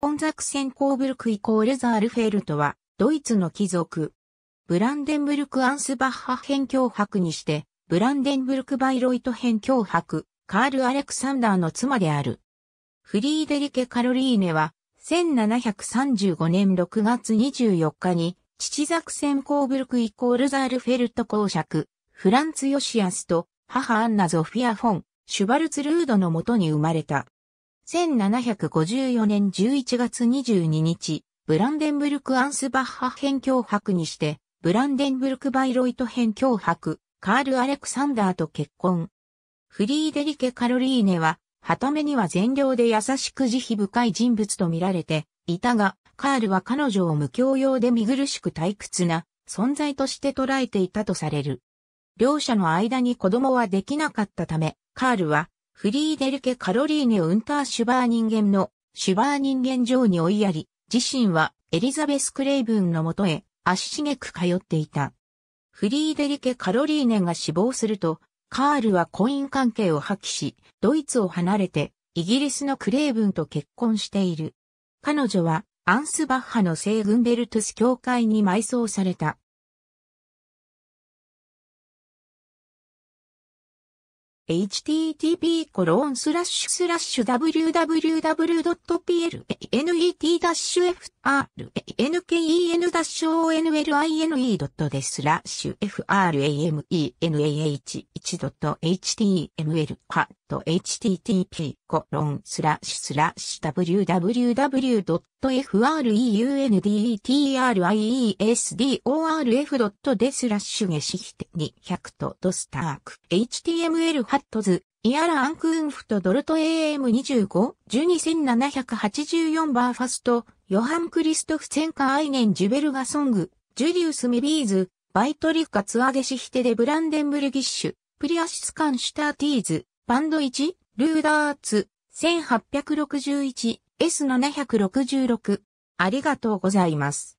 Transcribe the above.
本作戦コーブルクイコールザールフェルトは、ドイツの貴族。ブランデンブルク・アンスバッハ編脅迫にして、ブランデンブルク・バイロイト編脅迫、カール・アレクサンダーの妻である。フリーデリケ・カロリーネは、1735年6月24日に、父作戦コーブルクイコールザールフェルト公爵、フランツ・ヨシアスと、母アンナ・ゾフィア・フォン、シュバルツ・ルードのもとに生まれた。1754年11月22日、ブランデンブルク・アンスバッハ編脅迫にして、ブランデンブルク・バイロイト編脅迫、カール・アレクサンダーと結婚。フリーデリケ・カロリーネは、旗目には善良で優しく慈悲深い人物と見られていたが、カールは彼女を無教養で見苦しく退屈な存在として捉えていたとされる。両者の間に子供はできなかったため、カールはフリーデルケ・カロリーネ・ウンターシュバー人間のシュバー人間城に追いやり、自身はエリザベス・クレイブンのもとへ足しげく通っていた。フリーデリケ・カロリーネが死亡すると、カールは婚姻関係を破棄し、ドイツを離れて、イギリスのクレイブンと結婚している。彼女は、アンスバッハの聖グンベルトス教会に埋葬された。http コロンスラッシュスラッシュ www.pl.net-frnken-online.de スラッシュ framenah1.html か http コロンスラシスラッ www.freundtriesdorf.de スラッシュゲシヒテ200とスターク html ハットズイアラアンクーンフトドルト AM25、12784バーファスト、ヨハン・クリストフセンカ・アイネン・ジュベルガソング、ジュリウス・ミビーズ、バイトリフカツアゲシヒテデ・ブランデンブルギッシュ、プリアシスカン・シュターティーズ、バンド1、ルーダーツ、1861S766。ありがとうございます。